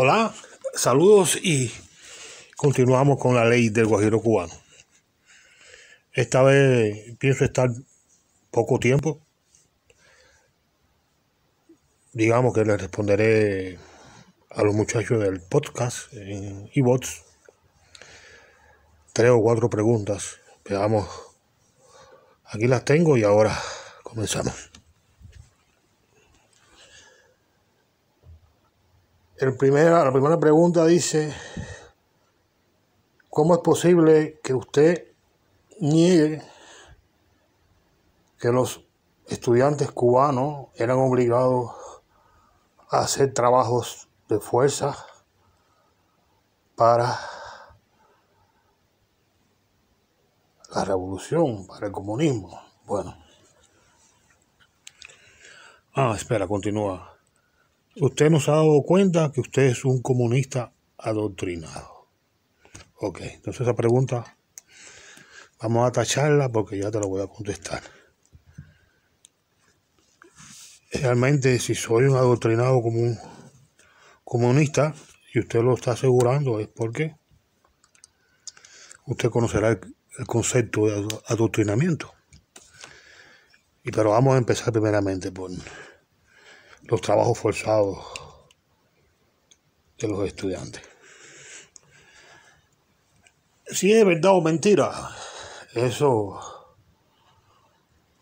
Hola, saludos y continuamos con la ley del guajiro cubano. Esta vez pienso estar poco tiempo. Digamos que le responderé a los muchachos del podcast en E-Bots. tres o cuatro preguntas. Veamos. Aquí las tengo y ahora comenzamos. la primera pregunta dice, ¿cómo es posible que usted niegue que los estudiantes cubanos eran obligados a hacer trabajos de fuerza para la revolución, para el comunismo. Bueno. Ah, espera, continúa. Usted nos ha dado cuenta que usted es un comunista adoctrinado. Ok, entonces esa pregunta vamos a tacharla porque ya te la voy a contestar. Realmente, si soy un adoctrinado comunista, y usted lo está asegurando, es porque usted conocerá el, concepto de adoctrinamiento. Y pero vamos a empezar primeramente por los trabajos forzados de los estudiantes. Si es verdad o mentira, eso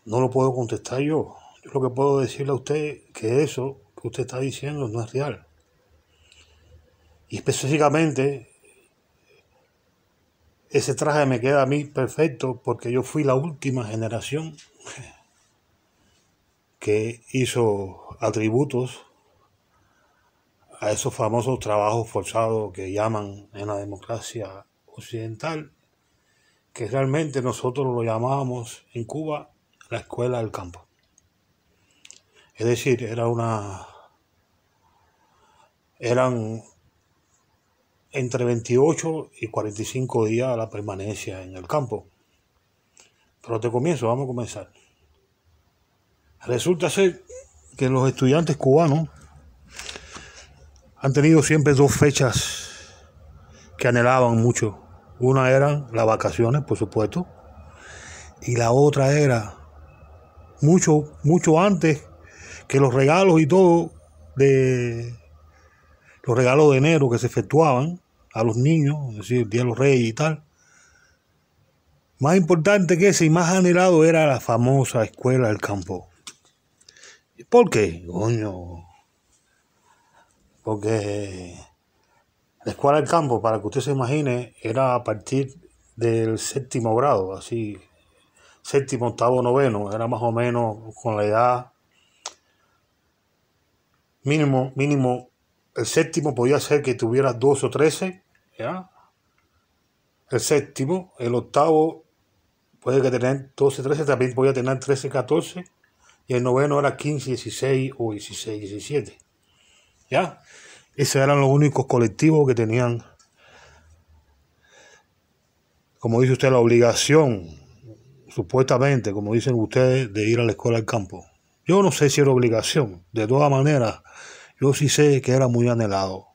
no lo puedo contestar yo. Yo lo que puedo decirle a usted que eso que usted está diciendo no es real. Y específicamente, ese traje me queda a mí perfecto porque yo fui la última generación que hizo atributos a esos famosos trabajos forzados que llaman en la democracia occidental, que realmente nosotros lo llamábamos en Cuba la escuela del campo. Es decir, era una eran entre 28 y 45 días la permanencia en el campo. Pero te comienzo, vamos a comenzar. Resulta ser que los estudiantes cubanos han tenido siempre dos fechas que anhelaban mucho. Una eran las vacaciones, por supuesto, y la otra era mucho, mucho antes que los regalos y todo de los regalos de enero que se efectuaban a los niños, es decir, el Día de los Reyes y tal. Más importante que ese y más anhelado era la famosa escuela del campo. ¿Por qué? Coño. Porque la escuela del campo, para que usted se imagine, era a partir del séptimo grado, así, séptimo, octavo, noveno, era más o menos con la edad mínimo, mínimo, el séptimo podía ser que tuviera 12 o 13, ¿ya? El séptimo, el octavo puede que tener 12, 13, también podía tener 13, 14 y el noveno era 15, 16 o 16, 17. ¿Ya? Esos eran los únicos colectivos que tenían, como dice usted, la obligación, supuestamente, como dicen ustedes, de ir a la escuela del campo. Yo no sé si era obligación, de todas maneras, yo sí sé que era muy anhelado.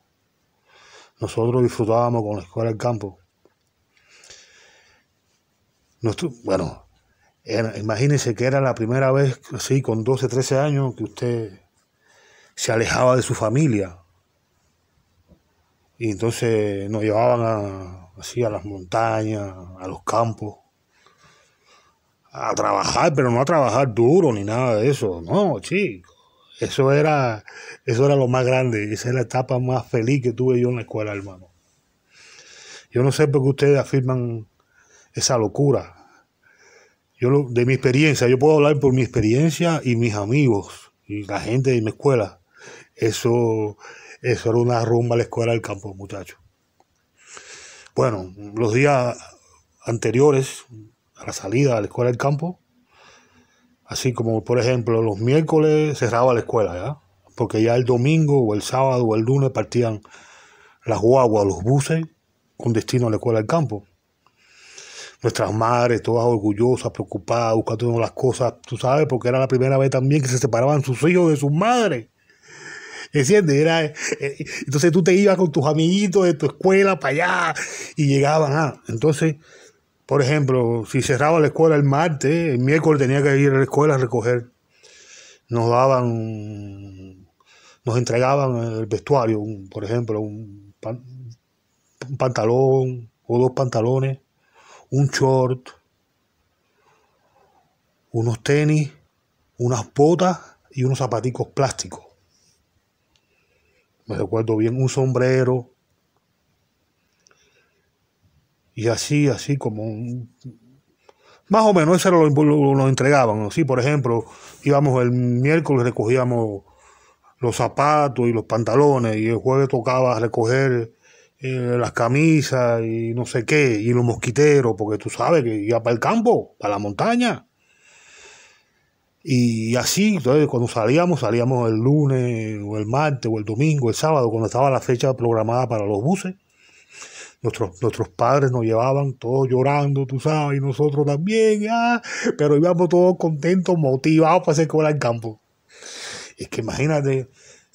Nosotros disfrutábamos con la escuela del campo. bueno, era, imagínense que era la primera vez, así, con 12, 13 años, que usted se alejaba de su familia. Y entonces nos llevaban así a las montañas, a los campos, a trabajar, pero no a trabajar duro ni nada de eso. No, chico Eso era, eso era lo más grande. Esa es la etapa más feliz que tuve yo en la escuela, hermano. Yo no sé por qué ustedes afirman esa locura yo de mi experiencia, yo puedo hablar por mi experiencia y mis amigos y la gente de mi escuela. Eso, eso era una rumba a la escuela del campo, muchachos. Bueno, los días anteriores a la salida de la escuela del campo, así como por ejemplo los miércoles cerraba la escuela, ¿ya? porque ya el domingo o el sábado o el lunes partían las guaguas, los buses con destino a la escuela del campo nuestras madres, todas orgullosas, preocupadas, buscando las cosas, tú sabes, porque era la primera vez también que se separaban sus hijos de sus madres. ¿Entiendes? Eh, eh, entonces tú te ibas con tus amiguitos de tu escuela para allá y llegaban. Ah, entonces, por ejemplo, si cerraba la escuela el martes, el miércoles tenía que ir a la escuela a recoger. Nos daban, nos entregaban el vestuario, por ejemplo, un pantalón o dos pantalones un short, unos tenis, unas botas y unos zapaticos plásticos. Me recuerdo bien un sombrero. Y así, así como más o menos eso lo, entregaban. Así, por ejemplo, íbamos el miércoles, recogíamos los zapatos y los pantalones y el jueves tocaba recoger eh, las camisas y no sé qué, y los mosquiteros, porque tú sabes que iba para el campo, para la montaña. Y así, entonces cuando salíamos, salíamos el lunes o el martes o el domingo, el sábado, cuando estaba la fecha programada para los buses. Nuestros, nuestros padres nos llevaban todos llorando, tú sabes, y nosotros también, ah, pero íbamos todos contentos, motivados para hacer cola el campo. Es que imagínate,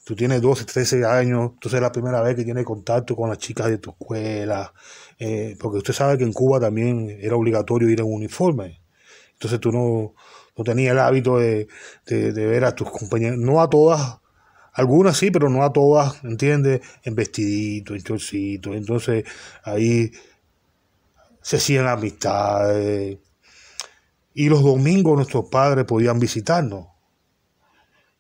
tú tienes 12, 13 años, entonces es la primera vez que tienes contacto con las chicas de tu escuela, eh, porque usted sabe que en Cuba también era obligatorio ir en uniforme, entonces tú no, no tenías el hábito de, ver a tus compañeros, no a todas, algunas sí, pero no a todas, ¿entiendes? En vestidito, en chorcito, entonces ahí se hacían amistades. Y los domingos nuestros padres podían visitarnos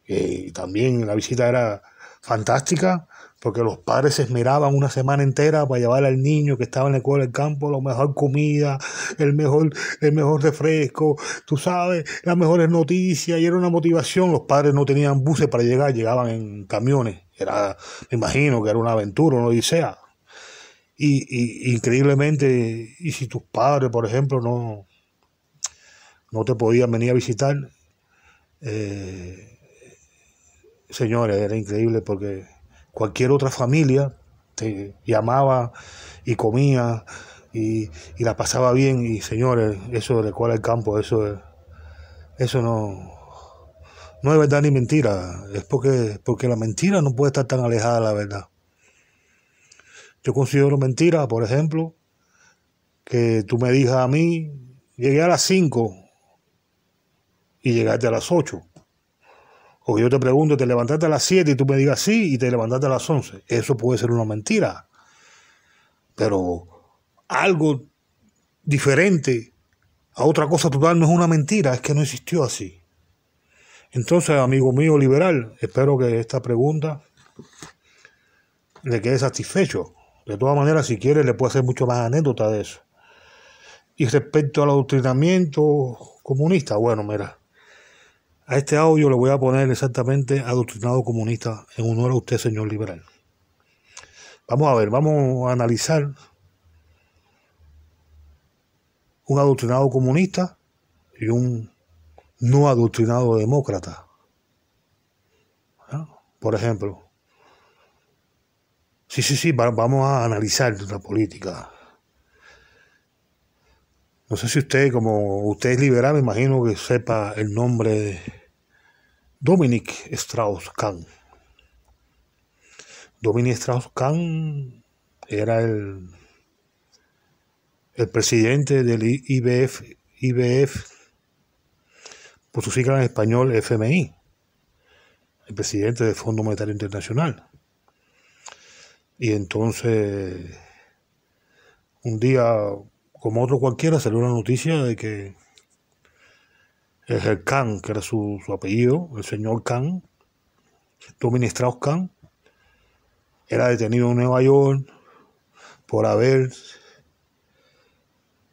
eh, también la visita era fantástica porque los padres se esmeraban una semana entera para llevar al niño que estaba en la escuela del campo la mejor comida, el mejor, el mejor refresco, tú sabes, las mejores noticias y era una motivación. Los padres no tenían buses para llegar, llegaban en camiones. Era, me imagino que era una aventura, una odisea. Y, y increíblemente, y si tus padres, por ejemplo, no, no te podían venir a visitar, eh, señores, era increíble porque cualquier otra familia te llamaba y comía y, la pasaba bien y señores, eso de es el campo, eso eso no, no es verdad ni mentira, es porque, porque la mentira no puede estar tan alejada de la verdad. Yo considero mentira, por ejemplo, que tú me digas a mí, llegué a las 5 y llegaste a las 8. O yo te pregunto, ¿te levantaste a las 7 y tú me digas sí y te levantaste a las 11? Eso puede ser una mentira. Pero algo diferente a otra cosa total no es una mentira, es que no existió así. Entonces, amigo mío liberal, espero que esta pregunta le quede satisfecho. De todas maneras, si quiere, le puedo hacer mucho más anécdota de eso. Y respecto al adoctrinamiento comunista, bueno, mira, a este audio le voy a poner exactamente adoctrinado comunista en honor a usted, señor liberal. Vamos a ver, vamos a analizar un adoctrinado comunista y un no adoctrinado demócrata. ¿Ah? Por ejemplo. Sí, sí, sí, vamos a analizar la política. No sé si usted, como usted es liberal, me imagino que sepa el nombre de Dominic Strauss-Kahn. Dominic Strauss-Kahn era el, el presidente del IBF, IBF, por su sigla en español FMI, el presidente del Fondo Monetario Internacional. Y entonces, un día como otro cualquiera, salió la noticia de que el Khan, que era su, apellido, el señor Khan, tu ministro Khan, era detenido en Nueva York por haber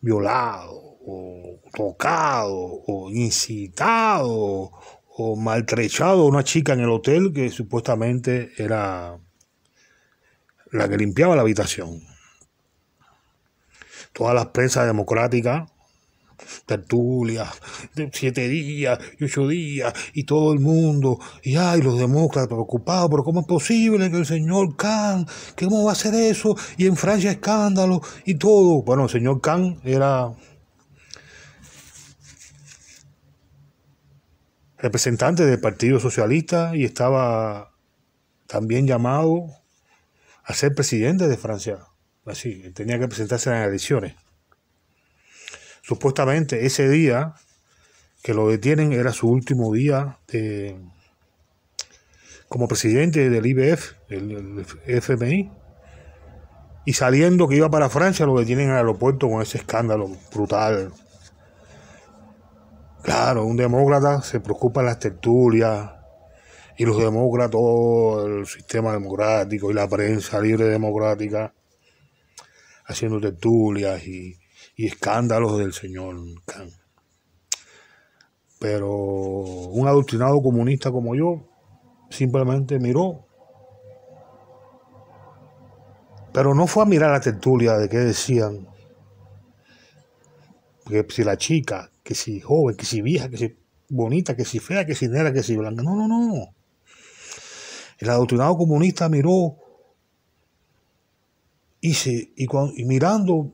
violado o tocado o incitado o maltrechado a una chica en el hotel que supuestamente era la que limpiaba la habitación todas las prensas democráticas, tertulias, de siete días y ocho días, y todo el mundo, y ay, los demócratas preocupados, pero ¿cómo es posible que el señor Khan, cómo va a hacer eso? Y en Francia escándalo y todo. Bueno, el señor Khan era representante del Partido Socialista y estaba también llamado a ser presidente de Francia así, tenía que presentarse en las elecciones. Supuestamente ese día que lo detienen era su último día como presidente del IBF, el, FMI, y saliendo que iba para Francia lo detienen en el aeropuerto con ese escándalo brutal. Claro, un demócrata se preocupa en las tertulias y los demócratas, el sistema democrático y la prensa libre democrática haciendo tertulias y, escándalos del señor Khan. Pero un adoctrinado comunista como yo simplemente miró. Pero no fue a mirar la tertulia de qué decían. Que si la chica, que si joven, que si vieja, que si bonita, que si fea, que si negra, que si blanca. No, no, no. El adoctrinado comunista miró y, mirando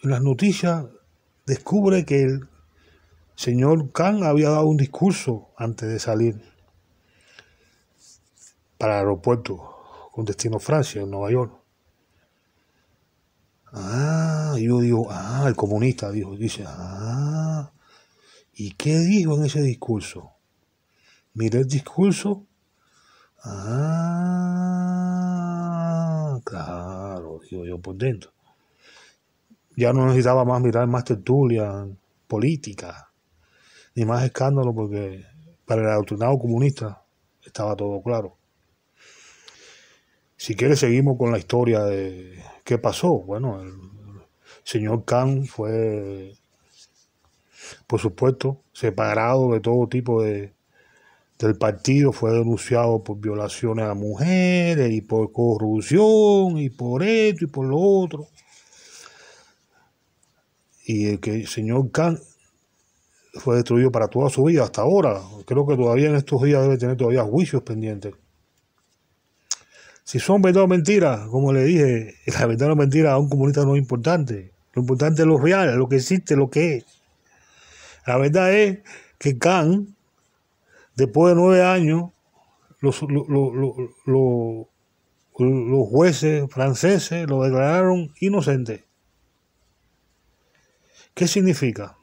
las noticias, descubre que el señor Khan había dado un discurso antes de salir para el aeropuerto con destino Francia, en Nueva York. Ah, yo digo, ah, el comunista dijo, dice, ah, ¿y qué dijo en ese discurso? Miré el discurso Ah, claro, digo yo por dentro. Ya no necesitaba más mirar más tertulia política, ni más escándalo, porque para el adoctrinado comunista estaba todo claro. Si quiere seguimos con la historia de qué pasó. Bueno, el, señor Khan fue, por supuesto, separado de todo tipo de, del partido fue denunciado por violaciones a mujeres y por corrupción y por esto y por lo otro. Y el que el señor Khan fue destruido para toda su vida hasta ahora. Creo que todavía en estos días debe tener todavía juicios pendientes. Si son verdad o mentira, como le dije, la verdad o mentira a un comunista no es importante. Lo importante es lo real, lo que existe, lo que es. La verdad es que Khan Después de nueve años, los, jueces franceses lo declararon inocente. ¿Qué significa?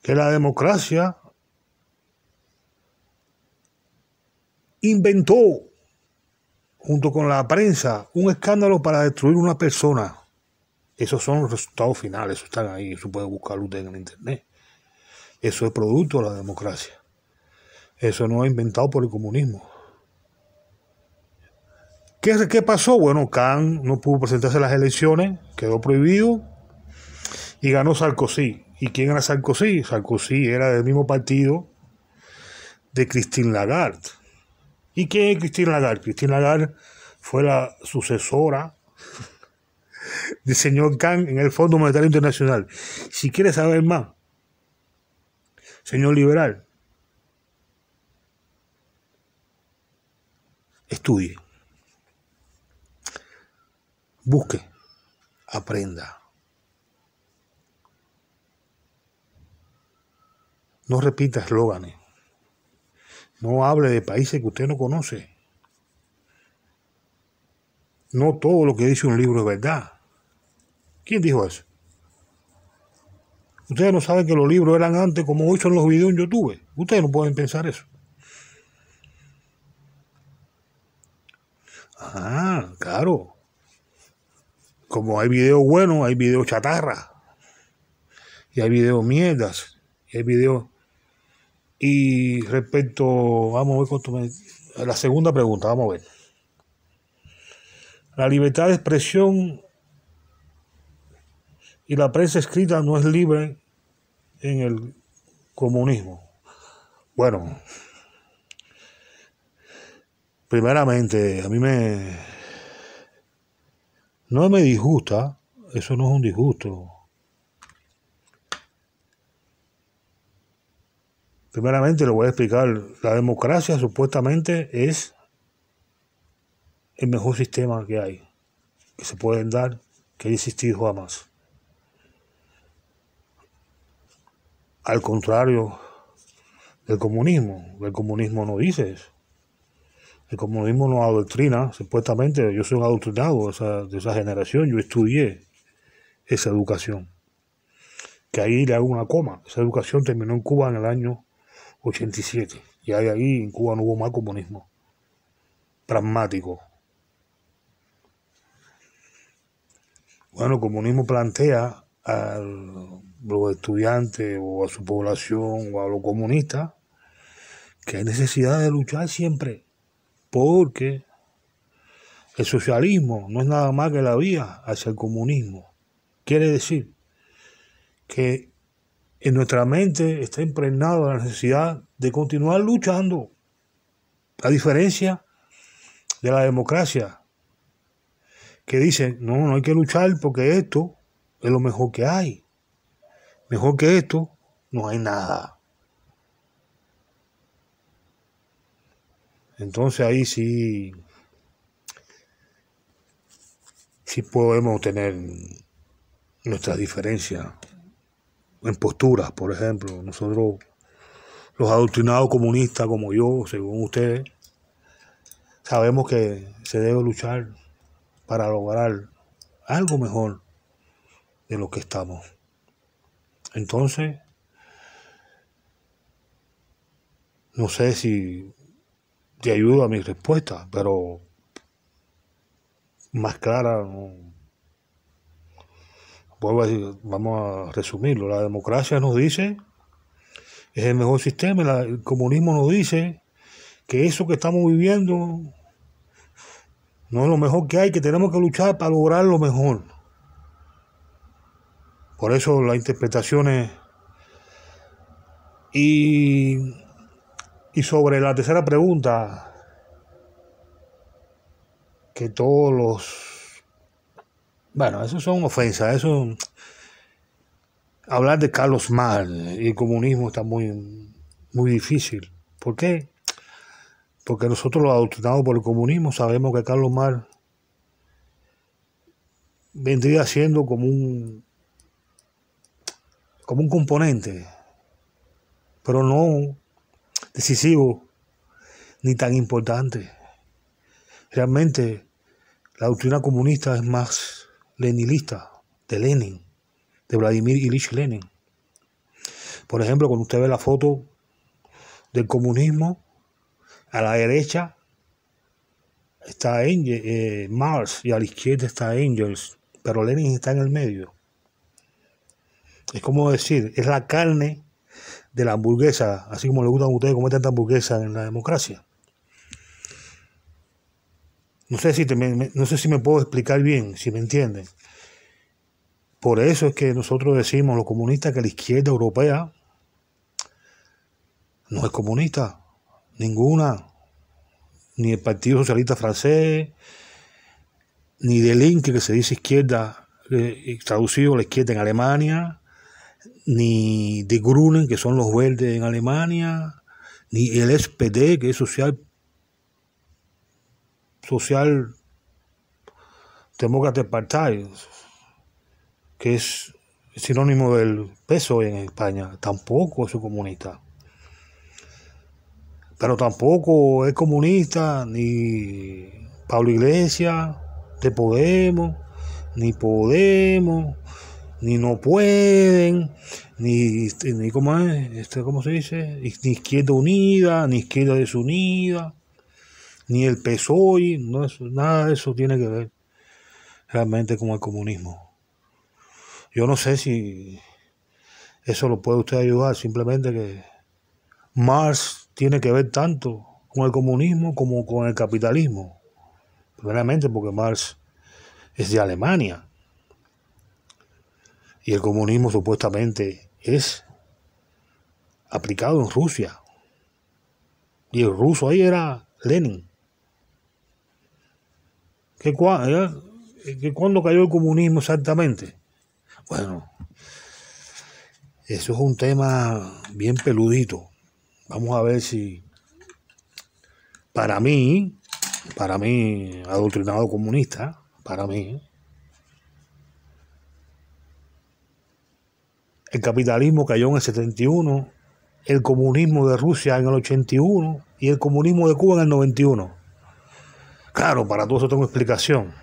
Que la democracia inventó, junto con la prensa, un escándalo para destruir una persona. Esos son los resultados finales, están ahí, eso puede buscarlo en el internet. Eso es producto de la democracia. Eso no es inventado por el comunismo. ¿Qué, ¿Qué pasó? Bueno, Khan no pudo presentarse a las elecciones, quedó prohibido y ganó Sarkozy. ¿Y quién era Sarkozy? Sarkozy era del mismo partido de Christine Lagarde. ¿Y quién es Christine Lagarde? Christine Lagarde fue la sucesora del señor Khan en el Fondo Monetario Internacional. Si quieres saber más, Señor liberal, estudie, busque, aprenda. No repita eslóganes. No hable de países que usted no conoce. No todo lo que dice un libro es verdad. ¿Quién dijo eso? Ustedes no saben que los libros eran antes como hoy son los videos en YouTube. Ustedes no pueden pensar eso. Ah, claro. Como hay videos buenos, hay videos chatarra. Y hay videos mierdas. Y hay videos... Y respecto... Vamos a ver cuánto me... La segunda pregunta, vamos a ver. La libertad de expresión y la prensa escrita no es libre en el comunismo. Bueno, primeramente, a mí me... No me disgusta, eso no es un disgusto. Primeramente lo voy a explicar, la democracia supuestamente es el mejor sistema que hay, que se pueden dar, que ha existido jamás. al contrario del comunismo. El comunismo no dice eso. El comunismo no adoctrina, supuestamente yo soy un adoctrinado de esa, de generación, yo estudié esa educación. Que ahí le hago una coma, esa educación terminó en Cuba en el año 87. Y ahí, ahí en Cuba no hubo más comunismo. Pragmático. Bueno, el comunismo plantea a los estudiantes o a su población o a los comunistas que hay necesidad de luchar siempre porque el socialismo no es nada más que la vía hacia el comunismo. Quiere decir que en nuestra mente está impregnada la necesidad de continuar luchando, a diferencia de la democracia, que dicen no, no hay que luchar porque esto es lo mejor que hay. Mejor que esto, no hay nada. Entonces ahí sí, ...si podemos tener nuestras diferencias en posturas, por ejemplo. Nosotros, los adoctrinados comunistas como yo, según ustedes, sabemos que se debe luchar para lograr algo mejor de lo que estamos. Entonces, no sé si te ayudo a mi respuesta, pero más clara, a vamos a resumirlo, la democracia nos dice, es el mejor sistema, el comunismo nos dice que eso que estamos viviendo no es lo mejor que hay, que tenemos que luchar para lograr lo mejor. Por eso las interpretaciones y, sobre la tercera pregunta que todos los bueno, eso son ofensas, eso hablar de Carlos Mar y el comunismo está muy muy difícil. ¿Por qué? Porque nosotros los adoctrinados por el comunismo sabemos que Carlos Mar vendría siendo como un como un componente, pero no decisivo ni tan importante. Realmente la doctrina comunista es más leninista, de Lenin, de Vladimir Ilich Lenin. Por ejemplo, cuando usted ve la foto del comunismo, a la derecha está eh, Marx y a la izquierda está Engels, pero Lenin está en el medio es como decir, es la carne de la hamburguesa, así como le gustan a ustedes comer tanta hamburguesa en la democracia. No sé si, me, no sé si me puedo explicar bien, si me entienden. Por eso es que nosotros decimos, los comunistas, que la izquierda europea no es comunista, ninguna, ni el Partido Socialista francés, ni del Link que se dice izquierda, eh, traducido la izquierda en Alemania, ni de Grunen... que son los verdes en Alemania, ni el SPD, que es social, social Demócrata que es sinónimo del peso en España, tampoco es un comunista. Pero tampoco es comunista ni Pablo Iglesias de Podemos, ni Podemos, ni no pueden, ni, ni ¿cómo, es? Este, ¿cómo se dice? Ni Izquierda Unida, ni Izquierda Desunida, ni el PSOE, no nada de eso tiene que ver realmente con el comunismo. Yo no sé si eso lo puede usted ayudar, simplemente que Marx tiene que ver tanto con el comunismo como con el capitalismo, Realmente porque Marx es de Alemania y el comunismo supuestamente es aplicado en Rusia. Y el ruso ahí era Lenin. Eh, ¿Qué, cuándo cayó el comunismo exactamente? Bueno, eso es un tema bien peludito. Vamos a ver si para mí, para mí, adoctrinado comunista, para mí, El capitalismo cayó en el 71, el comunismo de Rusia en el 81 y el comunismo de Cuba en el 91. Claro, para todo eso tengo explicación.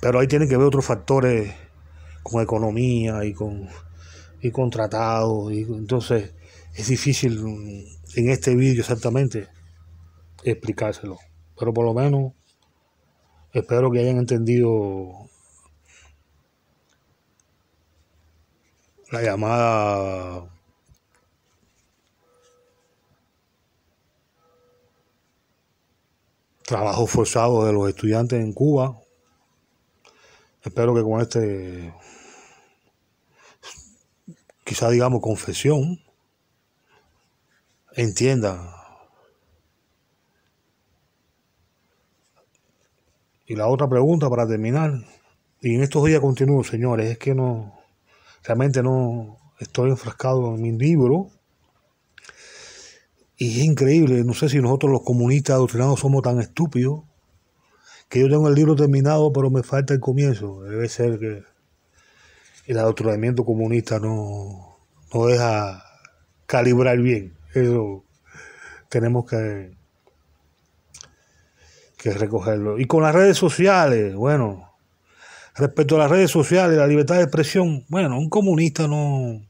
Pero ahí tienen que ver otros factores como economía y con, y tratados. Y, entonces es difícil mm, en este vídeo exactamente explicárselo. Pero por lo menos espero que hayan entendido la llamada trabajo forzado de los estudiantes en Cuba. Espero que con este, quizá digamos confesión, entienda. Y la otra pregunta para terminar, y en estos días continúo, señores, es que no... Realmente no estoy enfrascado en mi libro. Y es increíble, no sé si nosotros los comunistas adoctrinados somos tan estúpidos que yo tengo el libro terminado, pero me falta el comienzo. Debe ser que el adoctrinamiento comunista no, deja calibrar bien. Eso tenemos que, que recogerlo. Y con las redes sociales, bueno, Respecto a las redes sociales, la libertad de expresión, bueno, un comunista no, un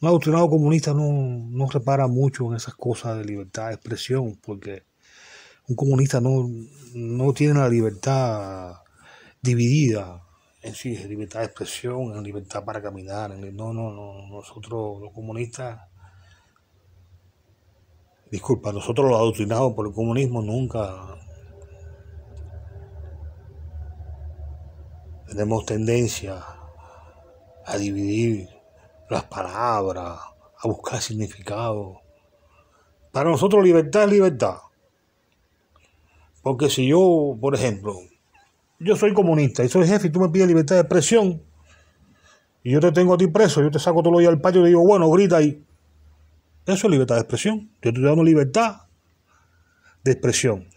adoctrinado comunista no, no repara mucho en esas cosas de libertad de expresión, porque un comunista no, tiene la libertad dividida en sí, en libertad de expresión, en libertad para caminar. no, no, no, nosotros los comunistas, disculpa, nosotros los adoctrinados por el comunismo nunca Tenemos tendencia a dividir las palabras, a buscar significado. Para nosotros libertad es libertad. Porque si yo, por ejemplo, yo soy comunista y soy jefe y tú me pides libertad de expresión y yo te tengo a ti preso, yo te saco todo los días al patio y te digo, bueno, grita ahí. Eso es libertad de expresión. Yo te estoy dando libertad de expresión.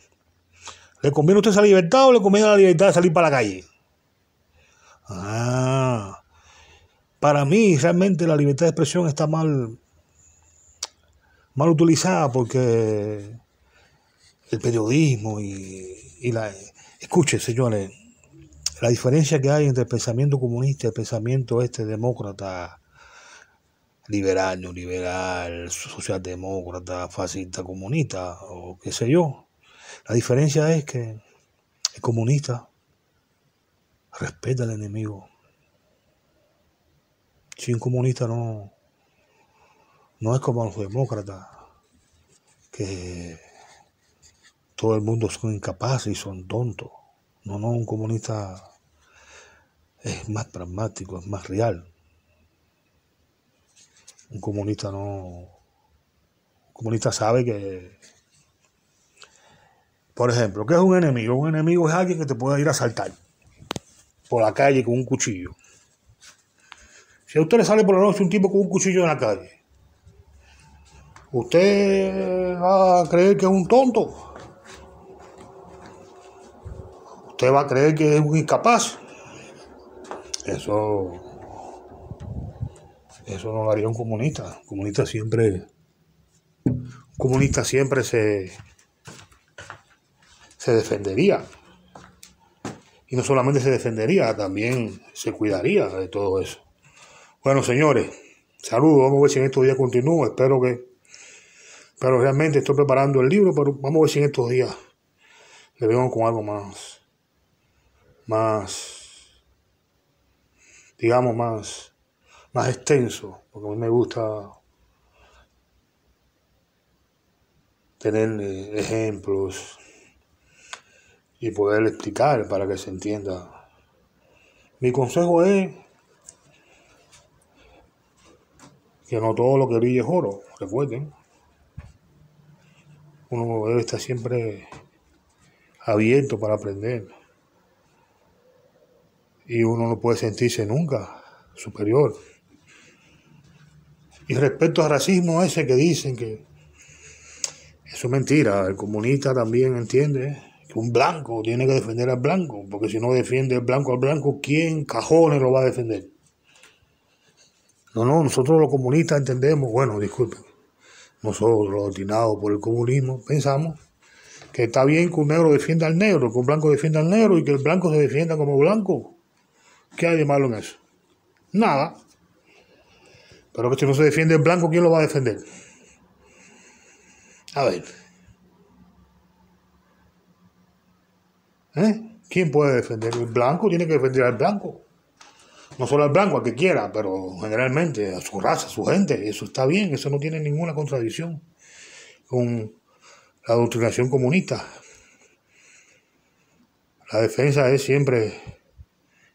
¿Le conviene a usted esa libertad o le conviene la libertad de salir para la calle? Ah, para mí realmente la libertad de expresión está mal, mal utilizada porque el periodismo y, la... Escuchen, señores, la diferencia que hay entre el pensamiento comunista y el pensamiento este demócrata, liberal, neoliberal, socialdemócrata, fascista, comunista, o qué sé yo. La diferencia es que el comunista Respeta al enemigo. Si un comunista no, no es como los demócratas, que todo el mundo son incapaces y son tontos. No, no, un comunista es más pragmático, es más real. Un comunista no. Un comunista sabe que. Por ejemplo, ¿qué es un enemigo? Un enemigo es alguien que te puede ir a asaltar por la calle con un cuchillo. Si a usted le sale por la noche un tipo con un cuchillo en la calle, ¿usted va a creer que es un tonto? ¿Usted va a creer que es un incapaz? Eso, eso no lo haría un comunista. Un comunista siempre, comunista siempre se, se defendería. Y no solamente se defendería, también se cuidaría de todo eso. Bueno, señores, saludos. Vamos a ver si en estos días continúo. Espero que. Pero realmente estoy preparando el libro, pero vamos a ver si en estos días le vengo con algo más. Más. Digamos, más. Más extenso. Porque a mí me gusta tener eh, ejemplos, y poder explicar para que se entienda. Mi consejo es que no todo lo que brille es oro, recuerden. Uno debe estar siempre abierto para aprender. Y uno no puede sentirse nunca superior. Y respecto al racismo ese que dicen que eso es mentira, el comunista también entiende un blanco tiene que defender al blanco, porque si no defiende el blanco al blanco, ¿quién cajones lo va a defender? No, no, nosotros los comunistas entendemos, bueno, disculpen, nosotros los por el comunismo, pensamos que está bien que un negro defienda al negro, que un blanco defienda al negro y que el blanco se defienda como blanco. ¿Qué hay de malo en eso? Nada. Pero que si no se defiende el blanco, ¿quién lo va a defender? A ver. ¿Eh? ¿Quién puede defender? El blanco tiene que defender al blanco. No solo al blanco, al que quiera, pero generalmente a su raza, a su gente. Eso está bien, eso no tiene ninguna contradicción con la doctrinación comunista. La defensa es siempre,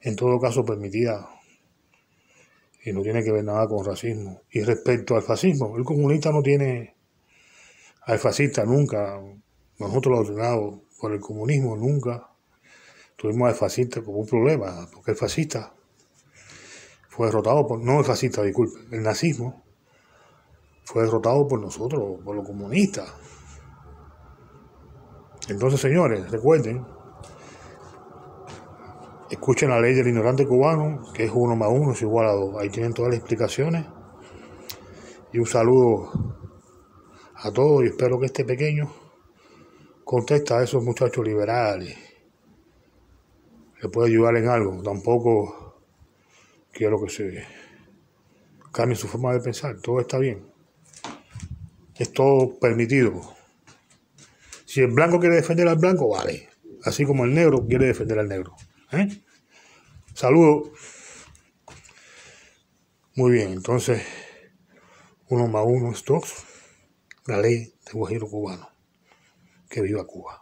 en todo caso, permitida y no tiene que ver nada con racismo. Y respecto al fascismo, el comunista no tiene al fascista nunca, nosotros los ordenados por el comunismo nunca Tuvimos al fascista como un problema, porque el fascista fue derrotado por, no el fascista, disculpe, el nazismo fue derrotado por nosotros, por los comunistas. Entonces, señores, recuerden, escuchen la ley del ignorante cubano, que es uno más uno es igual a dos. Ahí tienen todas las explicaciones. Y un saludo a todos y espero que este pequeño conteste a esos muchachos liberales le puede ayudar en algo. Tampoco quiero que se cambie su forma de pensar. Todo está bien. Es todo permitido. Si el blanco quiere defender al blanco, vale. Así como el negro quiere defender al negro. saludo ¿eh? Saludos. Muy bien, entonces, uno más uno es La ley de Guajiro cubano. Que viva Cuba.